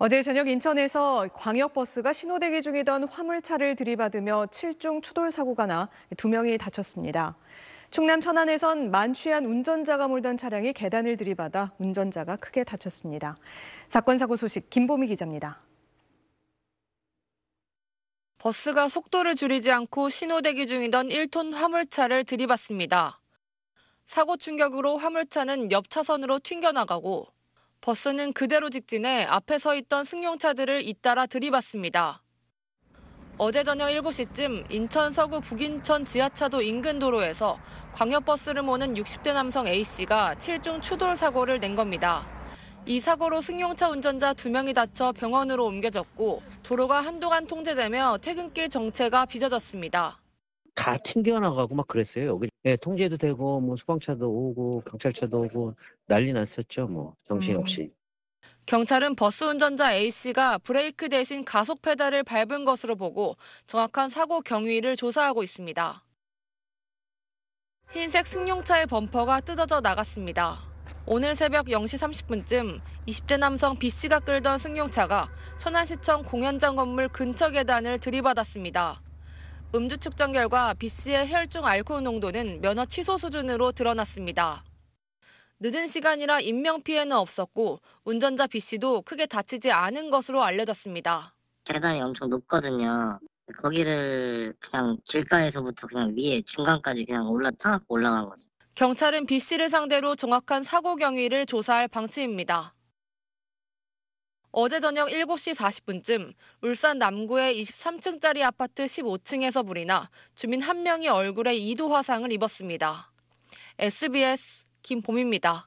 어제 저녁 인천에서 광역버스가 신호대기 중이던 화물차를 들이받으며 7중 추돌 사고가 나 2명이 다쳤습니다. 충남 천안에선 만취한 운전자가 몰던 차량이 계단을 들이받아 운전자가 크게 다쳤습니다. 사건 사고 소식 김보미 기자입니다. 버스가 속도를 줄이지 않고 신호대기 중이던 1톤 화물차를 들이받습니다. 사고 충격으로 화물차는 옆 차선으로 튕겨나가고 버스는 그대로 직진해 앞에 서 있던 승용차들을 잇따라 들이받습니다. 어제 저녁 7시쯤 인천 서구 북인천 지하차도 인근 도로에서 광역버스를 모는 60대 남성 A씨가 7중 추돌 사고를 낸 겁니다. 이 사고로 승용차 운전자 2명이 다쳐 병원으로 옮겨졌고 도로가 한동안 통제되며 퇴근길 정체가 빚어졌습니다. 다 튕겨나가고 막 그랬어요. 예, 통제도 되고 뭐 소방차도 오고 경찰차도 오고 난리 났었죠. 뭐 정신없이. 음. 경찰은 버스 운전자 A씨가 브레이크 대신 가속 페달을 밟은 것으로 보고 정확한 사고 경위를 조사하고 있습니다. 흰색 승용차의 범퍼가 뜯어져 나갔습니다. 오늘 새벽 0시 30분쯤 20대 남성 B씨가 끌던 승용차가 천안시청 공연장 건물 근처 계단을 들이받았습니다. 음주 측정 결과 B 씨의 혈중 알코올 농도는 면허 취소 수준으로 드러났습니다. 늦은 시간이라 인명 피해는 없었고 운전자 B 씨도 크게 다치지 않은 것으로 알려졌습니다. 계단이 엄청 높거든요. 거기를 그냥 길가에서부터 그냥 위에 중간까지 그냥 올라 타고 올라간 거죠. 경찰은 B 씨를 상대로 정확한 사고 경위를 조사할 방침입니다. 어제 저녁 7시 40분쯤 울산 남구의 23층짜리 아파트 15층에서 불이 나 주민 한 명이 얼굴에 2도 화상을 입었습니다. SBS 김봄입니다.